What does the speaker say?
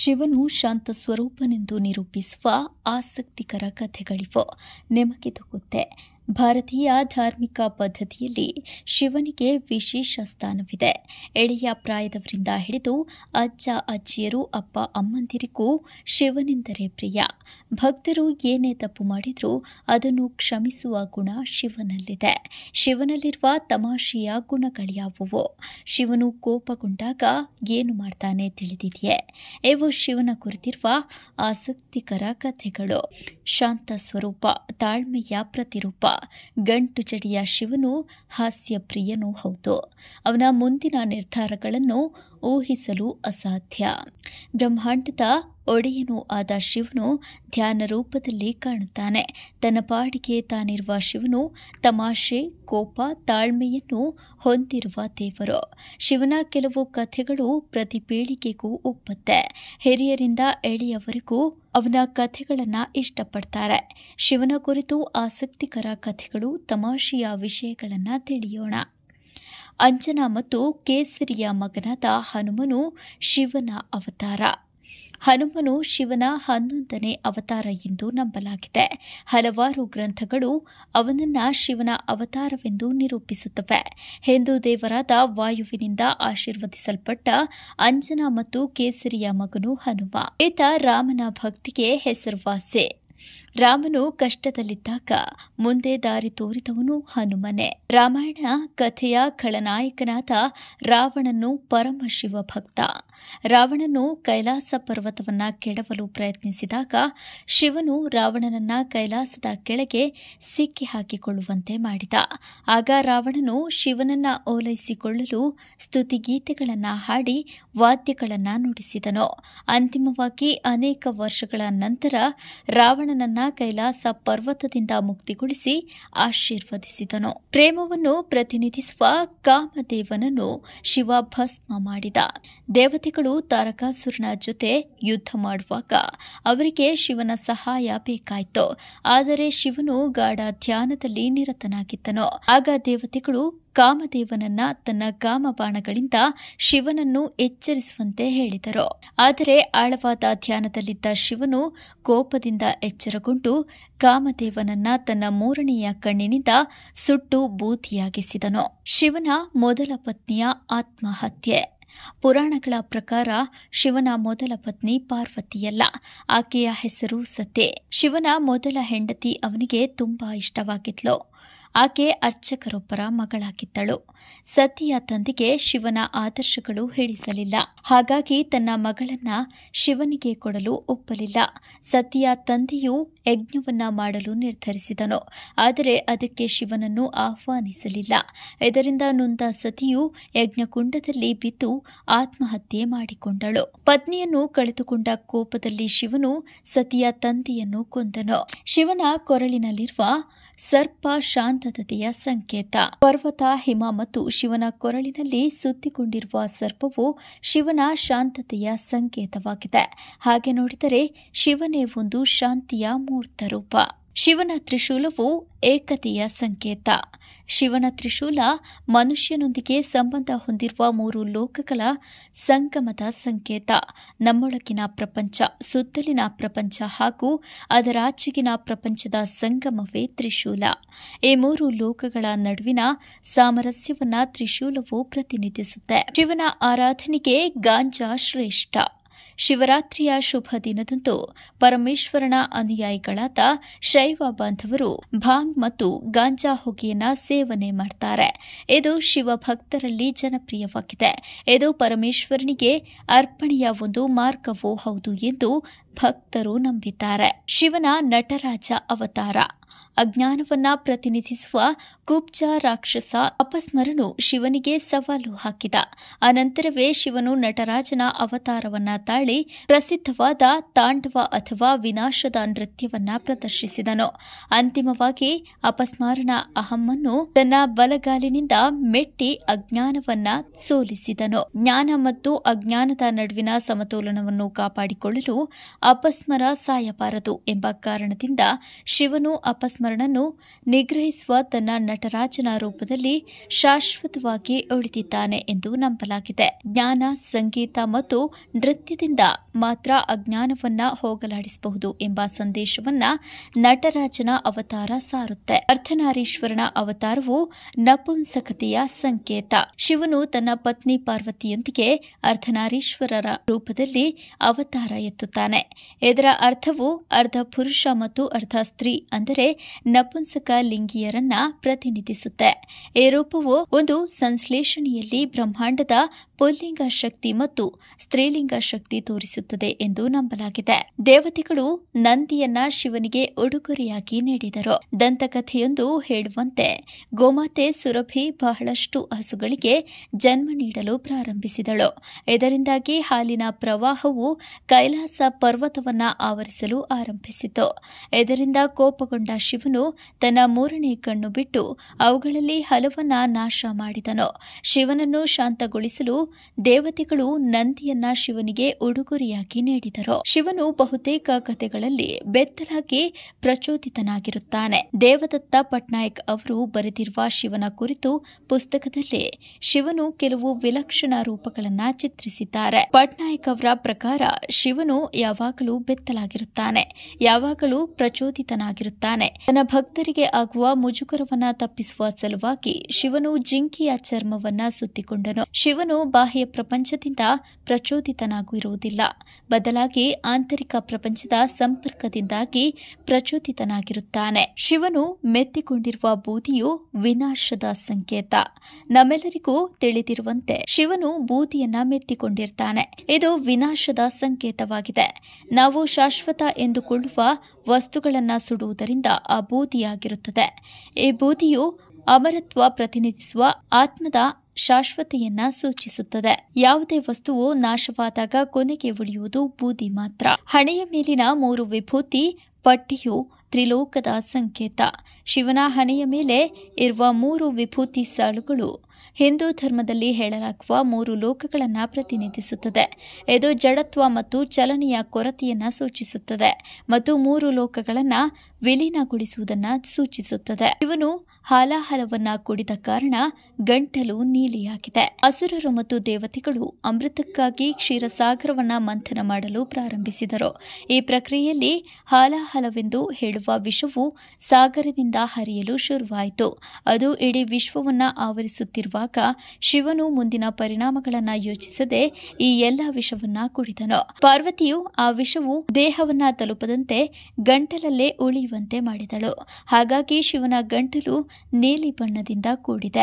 ಶಿವನು ಶಾಂತ ಸ್ವರೂಪನೆಂದು ನಿರೂಪಿಸುವ ಆಸಕ್ತಿಕರ ಕಥೆಗಳಿವು ನಿಮಗೆ ಗೊತ್ತೆ ಭಾರತೀಯ ಧಾರ್ಮಿಕ ಪದ್ಧತಿಯಲ್ಲಿ ಶಿವನಿಗೆ ವಿಶೇಷ ಸ್ಥಾನವಿದೆ ಎಳೆಯ ಪ್ರಾಯದವರಿಂದ ಹಿಡಿದು ಅಜ್ಜ ಅಜ್ಜಿಯರು ಅಪ್ಪ ಅಮ್ಮಂದಿರಿಗೂ ಶಿವನೆಂದರೆ ಪ್ರಿಯ ಭಕ್ತರು ಏನೇ ತಪ್ಪು ಮಾಡಿದರೂ ಅದನ್ನು ಕ್ಷಮಿಸುವ ಗುಣ ಶಿವನಲ್ಲಿದೆ ಶಿವನಲ್ಲಿರುವ ತಮಾಷೆಯ ಗುಣಗಳ್ಯಾವುವು ಶಿವನು ಕೋಪಗೊಂಡಾಗ ಏನು ಮಾಡ್ತಾನೆ ತಿಳಿದಿದೆಯೇ ಇವು ಶಿವನ ಕುರಿತಿರುವ ಆಸಕ್ತಿಕರ ಕಥೆಗಳು ಶಾಂತ ಸ್ವರೂಪ ತಾಳ್ಮೆಯ ಪ್ರತಿರೂಪ ಗಂಟು ಚಡಿಯ ಶಿವನು ಹಾಸ್ಯಪ್ರಿಯನೂ ಹೌದು ಅವನ ಮುಂದಿನ ನಿರ್ಧಾರಗಳನ್ನು ಊಹಿಸಲು ಅಸಾಧ್ಯ ಬ್ರಹ್ಮಾಂಡದ ಒಡೆಯನೂ ಆದ ಶಿವನು ಧ್ಯಾನ ರೂಪದಲ್ಲಿ ಕಾಣುತ್ತಾನೆ ತನ್ನ ಪಾಡಿಗೆ ತಾನಿರುವ ಶಿವನು ತಮಾಷೆ ಕೋಪ ತಾಳ್ಮೆಯನ್ನು ಹೊಂದಿರುವ ದೇವರು ಶಿವನ ಕೆಲವು ಕಥೆಗಳು ಪ್ರತಿ ಪೀಳಿಗೆಗೂ ಒಪ್ಪುತ್ತೆ ಹಿರಿಯರಿಂದ ಎಳೆಯವರೆಗೂ ಅವನ ಕಥೆಗಳನ್ನು ಇಷ್ಟಪಡ್ತಾರೆ ಶಿವನ ಕುರಿತು ಆಸಕ್ತಿಕರ ಕಥೆಗಳು ತಮಾಷೆಯ ವಿಷಯಗಳನ್ನು ತಿಳಿಯೋಣ ಅಂಜನಾ ಮತ್ತು ಕೇಸರಿಯ ಮಗನಾದ ಹನುಮನು ಶಿವನ ಅವತಾರ ಹನುಮನು ಶಿವನ ಹನ್ನೊಂದನೇ ಅವತಾರ ಎಂದು ನಂಬಲಾಗಿದೆ ಹಲವಾರು ಗ್ರಂಥಗಳು ಅವನನ್ನ ಶಿವನ ಅವತಾರವೆಂದು ನಿರೂಪಿಸುತ್ತವೆ ಹಿಂದೂ ದೇವರಾದ ವಾಯುವಿನಿಂದ ಆಶೀರ್ವದಿಸಲ್ಪಟ್ಟ ಅಂಜನಾ ಮತ್ತು ಕೇಸರಿಯ ಮಗನು ಹನುಮ ಈತ ರಾಮನ ಭಕ್ತಿಗೆ ಹೆಸರುವಾಸಿ ರಾಮನು ಕಷ್ಟದಲ್ಲಿದ್ದಾಗ ಮುಂದೆ ದಾರಿ ತೋರಿದವನು ಹನುಮನೆ ರಾಮಾಯಣ ಕಥೆಯ ಖಳನಾಯಕನಾದ ರಾವಣನು ಪರಮಶಿವ ಭಕ್ತ ರಾವಣನು ಕೈಲಾಸ ಪರ್ವತವನ್ನ ಕೆಡವಲು ಪ್ರಯತ್ನಿಸಿದಾಗ ಶಿವನು ರಾವಣನನ್ನ ಕೈಲಾಸದ ಕೆಳಗೆ ಸಿಕ್ಕಿ ಹಾಕಿಕೊಳ್ಳುವಂತೆ ಮಾಡಿದ ಆಗ ರಾವಣನು ಶಿವನನ್ನ ಓಲೈಸಿಕೊಳ್ಳಲು ಸ್ತುತಿಗೀತೆಗಳನ್ನು ಹಾಡಿ ವಾದ್ಯಗಳನ್ನು ನುಡಿಸಿದನು ಅಂತಿಮವಾಗಿ ಅನೇಕ ವರ್ಷಗಳ ನಂತರ ರಾವಣನನ್ನ ಕೈಲಾಸ ಪರ್ವತದಿಂದ ಮುಕ್ತಿಗೊಳಿಸಿ ಆಶೀರ್ವದಿಸಿದನು ಪ್ರೇಮವನ್ನು ಪ್ರತಿನಿಧಿಸುವ ಕಾಮದೇವನನ್ನು ಶಿವ ಭಸ್ಮ ಮಾಡಿದ ದೇವತೆ ದೇವತೆಗಳು ತಾರಕಾಸುರನ ಜೊತೆ ಯುದ್ಧ ಮಾಡುವಾಗ ಅವರಿಗೆ ಶಿವನ ಸಹಾಯ ಬೇಕಾಯಿತು ಆದರೆ ಶಿವನು ಗಾಢ ಧ್ಯಾನದಲ್ಲಿ ನಿರತನಾಗಿದ್ದನು ಆಗ ದೇವತೆಗಳು ಕಾಮದೇವನನ್ನ ತನ್ನ ಕಾಮಬಾಣಗಳಿಂದ ಶಿವನನ್ನು ಎಚ್ಚರಿಸುವಂತೆ ಹೇಳಿದರು ಆದರೆ ಆಳವಾದ ಧ್ಯಾನದಲ್ಲಿದ್ದ ಶಿವನು ಕೋಪದಿಂದ ಎಚ್ಚರಗೊಂಡು ಕಾಮದೇವನನ್ನ ತನ್ನ ಮೂರನೆಯ ಕಣ್ಣಿನಿಂದ ಸುಟ್ಟು ಬೂದಿಯಾಗಿಸಿದನು ಶಿವನ ಮೊದಲ ಪತ್ನಿಯ ಆತ್ಮಹತ್ಯೆ ಪುರಾಣಗಳ ಪ್ರಕಾರ ಶಿವನ ಮೊದಲ ಪತ್ನಿ ಪಾರ್ವತಿಯಲ್ಲ ಆಕೆಯ ಹೆಸರು ಸತೆ ಶಿವನ ಮೊದಲ ಹೆಂಡತಿ ಅವನಿಗೆ ತುಂಬಾ ಇಷ್ಟವಾಗಿದ್ಲು ಆಕೆ ಅರ್ಚಕರೊಬ್ಬರ ಮಗಳಾಗಿದ್ದಳು ಸತಿಯ ತಂದೆಗೆ ಶಿವನ ಆದರ್ಶಗಳು ಹೇಳಿಸಲಿಲ್ಲ ಹಾಗಾಗಿ ತನ್ನ ಮಗಳನ್ನ ಶಿವನಿಗೆ ಕೊಡಲು ಒಪ್ಪಲಿಲ್ಲ ಸತಿಯ ತಂದೆಯು ಯಜ್ಞವನ್ನ ಮಾಡಲು ನಿರ್ಧರಿಸಿದನು ಆದರೆ ಅದಕ್ಕೆ ಶಿವನನ್ನು ಆಹ್ವಾನಿಸಲಿಲ್ಲ ಇದರಿಂದ ನೊಂದ ಸತಿಯು ಯಜ್ಞಕುಂಡದಲ್ಲಿ ಬಿದ್ದು ಆತ್ಮಹತ್ಯೆ ಮಾಡಿಕೊಂಡಳು ಪತ್ನಿಯನ್ನು ಕಳೆದುಕೊಂಡ ಕೋಪದಲ್ಲಿ ಶಿವನು ಸತಿಯ ತಂದೆಯನ್ನು ಕೊಂದನು ಶಿವನ ಕೊರಳಿನಲ್ಲಿರುವ ಸರ್ಪ ಶಾಂತತೆಯ ಸಂಕೇತ ಪರ್ವತ ಹಿಮ ಮತ್ತು ಶಿವನ ಕೊರಳಿನಲ್ಲಿ ಸುತ್ತಿಕೊಂಡಿರುವ ಸರ್ಪವು ಶಿವನ ಶಾಂತತೆಯ ಸಂಕೇತವಾಗಿದೆ ಹಾಗೆ ನೋಡಿದರೆ ಶಿವನೇ ಒಂದು ಶಾಂತಿಯ ಮೂರ್ತ ಶಿವನ ತ್ರಿಶೂಲವು ಏಕತೆಯ ಸಂಕೇತ ಶಿವನ ತ್ರಿಶೂಲ ಮನುಷ್ಯನೊಂದಿಗೆ ಸಂಬಂಧ ಹೊಂದಿರುವ ಮೂರು ಲೋಕಗಳ ಸಂಗಮದ ಸಂಕೇತ ನಮ್ಮೊಳಗಿನ ಪ್ರಪಂಚ ಸುತ್ತಲಿನ ಪ್ರಪಂಚ ಹಾಗೂ ಅದರಾಚೆಗಿನ ಪ್ರಪಂಚದ ಸಂಗಮವೇ ತ್ರಿಶೂಲ ಈ ಮೂರು ಲೋಕಗಳ ನಡುವಿನ ಸಾಮರಸ್ಯವನ್ನ ತ್ರಿಶೂಲವು ಪ್ರತಿನಿಧಿಸುತ್ತೆ ಶಿವನ ಆರಾಧನೆಗೆ ಗಾಂಜಾ ಶ್ರೇಷ್ಠ ಶಿವರಾತ್ರಿಯ ಶುಭ ದಿನದಂದು ಪರಮೇಶ್ವರನ ಅನುಯಾಯಿಗಳಾದ ಶೈವ ಬಾಂಧವರು ಭಾಂಗ್ ಮತ್ತು ಗಾಂಜಾ ಹೊಗೆಯನ್ನ ಸೇವನೆ ಮಾಡ್ತಾರೆ ಇದು ಶಿವಭಕ್ತರಲ್ಲಿ ಜನಪ್ರಿಯವಾಗಿದೆ ಇದು ಪರಮೇಶ್ವರನಿಗೆ ಅರ್ಪಣೆಯ ಒಂದು ಮಾರ್ಗವೂ ಹೌದು ಎಂದು ಭಕ್ತರು ನಂಬಿದ್ದಾರೆ ಶಿವನ ನಟರಾಜ ಅವತಾರ ಅಜ್ಞಾನವನ್ನ ಪ್ರತಿನಿಧಿಸುವ ಕುಬ್ಜ ರಾಕ್ಷಸ ಅಪಸ್ಮರಣು ಶಿವನಿಗೆ ಸವಾಲು ಹಾಕಿದ ಅನಂತರವೇ ಶಿವನು ನಟರಾಜನ ಅವತಾರವನ್ನ ತಾಳಿ ಪ್ರಸಿದ್ಧವಾದ ತಾಂಡವ ಅಥವಾ ವಿನಾಶದ ನೃತ್ಯವನ್ನ ಪ್ರದರ್ಶಿಸಿದನು ಅಂತಿಮವಾಗಿ ಅಪಸ್ಮರಣ ಅಹಮ್ಮನ್ನು ತನ್ನ ಬಲಗಾಲಿನಿಂದ ಮೆಟ್ಟಿ ಅಜ್ಞಾನವನ್ನ ಸೋಲಿಸಿದನು ಜ್ಞಾನ ಮತ್ತು ಅಜ್ಞಾನದ ನಡುವಿನ ಸಮತೋಲನವನ್ನು ಕಾಪಾಡಿಕೊಳ್ಳಲು ಅಪಸ್ಮರ ಸಾಯಬಾರದು ಎಂಬ ಕಾರಣದಿಂದ ಶಿವನು ಅಪಸ್ಮರಣನ್ನು ನಿಗ್ರಹಿಸುವ ತನ್ನ ನಟರಾಜನ ರೂಪದಲ್ಲಿ ಶಾಶ್ವತವಾಗಿ ಉಳಿದಿದ್ದಾನೆ ಎಂದು ನಂಬಲಾಗಿದೆ ಜ್ಞಾನ ಸಂಗೀತ ಮತ್ತು ನೃತ್ಯದಿಂದ ಮಾತ್ರ ಅಜ್ಞಾನವನ್ನ ಹೋಗಲಾಡಿಸಬಹುದು ಎಂಬ ಸಂದೇಶವನ್ನ ನಟರಾಜನ ಅವತಾರ ಸಾರುತ್ತೆ ಅರ್ಥನಾರೀಶ್ವರನ ಅವತಾರವು ನಪುಂಸಕತೆಯ ಸಂಕೇತ ಶಿವನು ತನ್ನ ಪತ್ನಿ ಪಾರ್ವತಿಯೊಂದಿಗೆ ಅರ್ಧನಾರೀಶ್ವರರ ರೂಪದಲ್ಲಿ ಅವತಾರ ಎತ್ತುತ್ತಾನೆ ಇದರ ಅರ್ಥವು ಅರ್ಧ ಪುರುಷ ಮತ್ತು ಅರ್ಧ ಸ್ತ್ರೀ ಅಂದರೆ ನಪುಂಸಕ ಲಿಂಗಿಯರನ್ನ ಪ್ರತಿನಿಧಿಸುತ್ತೆ ಈ ರೂಪವು ಒಂದು ಸಂಶ್ಲೇಷಣೆಯಲ್ಲಿ ಬ್ರಹ್ಮಾಂಡದ ಪುಲ್ಲಿಂಗ ಶಕ್ತಿ ಮತ್ತು ಸ್ತ್ರೀಲಿಂಗ ಶಕ್ತಿ ತೋರಿಸುತ್ತದೆ ಎಂದು ನಂಬಲಾಗಿದೆ ದೇವತೆಗಳು ನಂದಿಯನ್ನ ಶಿವನಿಗೆ ಉಡುಗೊರೆಯಾಗಿ ನೀಡಿದರು ದಂತಕಥೆಯೊಂದು ಹೇಳುವಂತೆ ಗೋಮಾತೆ ಸುರಭಿ ಬಹಳಷ್ಟು ಹಸುಗಳಿಗೆ ಜನ್ಮ ನೀಡಲು ಪ್ರಾರಂಭಿಸಿದಳು ಇದರಿಂದಾಗಿ ಹಾಲಿನ ಪ್ರವಾಹವು ಕೈಲಾಸ ಪರ್ವ ಪರ್ವತವನ್ನು ಆವರಿಸಲು ಆರಂಭಿಸಿತು ಇದರಿಂದ ಕೋಪಗೊಂಡ ಶಿವನು ತನ್ನ ಮೂರನೇ ಕಣ್ಣು ಬಿಟ್ಟು ಅವುಗಳಲ್ಲಿ ಹಲವನ್ನ ನಾಶ ಮಾಡಿದನು ಶಿವನನ್ನು ಶಾಂತಗೊಳಿಸಲು ದೇವತೆಗಳು ನಂದಿಯನ್ನ ಶಿವನಿಗೆ ಉಡುಗೊರೆಯಾಗಿ ನೀಡಿದರು ಶಿವನು ಬಹುತೇಕ ಕಥೆಗಳಲ್ಲಿ ಬೆತ್ತಲಾಗಿ ಪ್ರಚೋದಿತನಾಗಿರುತ್ತಾನೆ ದೇವದತ್ತ ಪಟ್ನಾಯಕ್ ಅವರು ಬರೆದಿರುವ ಶಿವನ ಕುರಿತು ಪುಸ್ತಕದಲ್ಲಿ ಶಿವನು ಕೆಲವು ವಿಲಕ್ಷಣ ರೂಪಗಳನ್ನು ಚಿತ್ರಿಸಿದ್ದಾರೆ ಪಟ್ನಾಯಕ್ ಅವರ ಪ್ರಕಾರ ಶಿವನು ಯಾವಾಗ ಯಾವಾಗಲೂ ಬೆತ್ತಲಾಗಿರುತ್ತಾನೆ ಯಾವಾಗಲೂ ಪ್ರಚೋದಿತನಾಗಿರುತ್ತಾನೆ ತನ್ನ ಭಕ್ತರಿಗೆ ಆಗುವ ಮುಜುಗರವನ್ನ ತಪ್ಪಿಸುವ ಸಲುವಾಗಿ ಶಿವನು ಜಿಂಕಿಯ ಚರ್ಮವನ್ನ ಸುತ್ತಿಕೊಂಡನು ಶಿವನು ಬಾಹ್ಯ ಪ್ರಪಂಚದಿಂದ ಪ್ರಚೋದಿತನಾಗಿರುವುದಿಲ್ಲ ಬದಲಾಗಿ ಆಂತರಿಕ ಪ್ರಪಂಚದ ಸಂಪರ್ಕದಿಂದಾಗಿ ಪ್ರಚೋದಿತನಾಗಿರುತ್ತಾನೆ ಶಿವನು ಮೆತ್ತಿಕೊಂಡಿರುವ ಬೂದಿಯು ವಿನಾಶದ ಸಂಕೇತ ನಮ್ಮೆಲ್ಲರಿಗೂ ತಿಳಿದಿರುವಂತೆ ಶಿವನು ಬೂದಿಯನ್ನ ಮೆತ್ತಿಕೊಂಡಿರ್ತಾನೆ ಇದು ವಿನಾಶದ ಸಂಕೇತವಾಗಿದೆ ನಾವು ಶಾಶ್ವತ ಎಂದುಕೊಳ್ಳುವ ವಸ್ತುಗಳನ್ನು ಸುಡುವುದರಿಂದ ಆ ಬೂದಿಯಾಗಿರುತ್ತದೆ ಈ ಬೂದಿಯು ಅಮರತ್ವ ಪ್ರತಿನಿಧಿಸುವ ಆತ್ಮದ ಶಾಶ್ವತೆಯನ್ನ ಸೂಚಿಸುತ್ತದೆ ಯಾವುದೇ ವಸ್ತುವು ನಾಶವಾದಾಗ ಕೊನೆಗೆ ಉಳಿಯುವುದು ಬೂದಿ ಮಾತ್ರ ಹಣೆಯ ಮೇಲಿನ ಮೂರು ವಿಭೂತಿ ಪಟ್ಟಿಯು ತ್ರಿಲೋಕದ ಸಂಕೇತ ಶಿವನ ಹಣೆಯ ಮೇಲೆ ಇರುವ ಮೂರು ವಿಭೂತಿ ಸಾಲುಗಳು ಹಿಂದೂ ಧರ್ಮದಲ್ಲಿ ಹೇಳಲಾಗುವ ಮೂರು ಲೋಕಗಳನ್ನು ಪ್ರತಿನಿಧಿಸುತ್ತದೆ ಇದು ಜಡತ್ವ ಮತ್ತು ಚಲನೆಯ ಕೊರತೆಯನ್ನು ಸೂಚಿಸುತ್ತದೆ ಮತ್ತು ಮೂರು ಲೋಕಗಳನ್ನು ವಿಲೀನಗೊಳಿಸುವುದನ್ನು ಸೂಚಿಸುತ್ತದೆ ಇವನು ಹಾಲಾಹಲವನ್ನು ಕುಡಿದ ಕಾರಣ ಗಂಟಲು ನೀಲಿಯಾಗಿದೆ ಅಸುರರು ಮತ್ತು ದೇವತೆಗಳು ಅಮೃತಕ್ಕಾಗಿ ಕ್ಷೀರಸಾಗರವನ್ನು ಮಂಥನ ಮಾಡಲು ಪ್ರಾರಂಭಿಸಿದರು ಈ ಪ್ರಕ್ರಿಯೆಯಲ್ಲಿ ಹಾಲಾಹಲವೆಂದು ಹೇಳುವ ವಿಷವು ಸಾಗರದಿಂದ ಹರಿಯಲು ಶುರುವಾಯಿತು ಅದು ಇಡೀ ವಿಶ್ವವನ್ನು ಆವರಿಸುತ್ತಿರುವ ಶಿವನು ಮುಂದಿನ ಪರಿಣಾಮಗಳನ್ನು ಯೋಚಿಸದೆ ಈ ಎಲ್ಲ ವಿಷವನ್ನ ಕುಡಿದನು ಪಾರ್ವತಿಯು ಆ ವಿಷವು ದೇಹವನ್ನ ತಲುಪದಂತೆ ಗಂಟಲಲ್ಲೇ ಉಳಿಯುವಂತೆ ಮಾಡಿದಳು ಹಾಗಾಗಿ ಶಿವನ ಗಂಟಲು ನೀಲಿ ಬಣ್ಣದಿಂದ ಕೂಡಿದೆ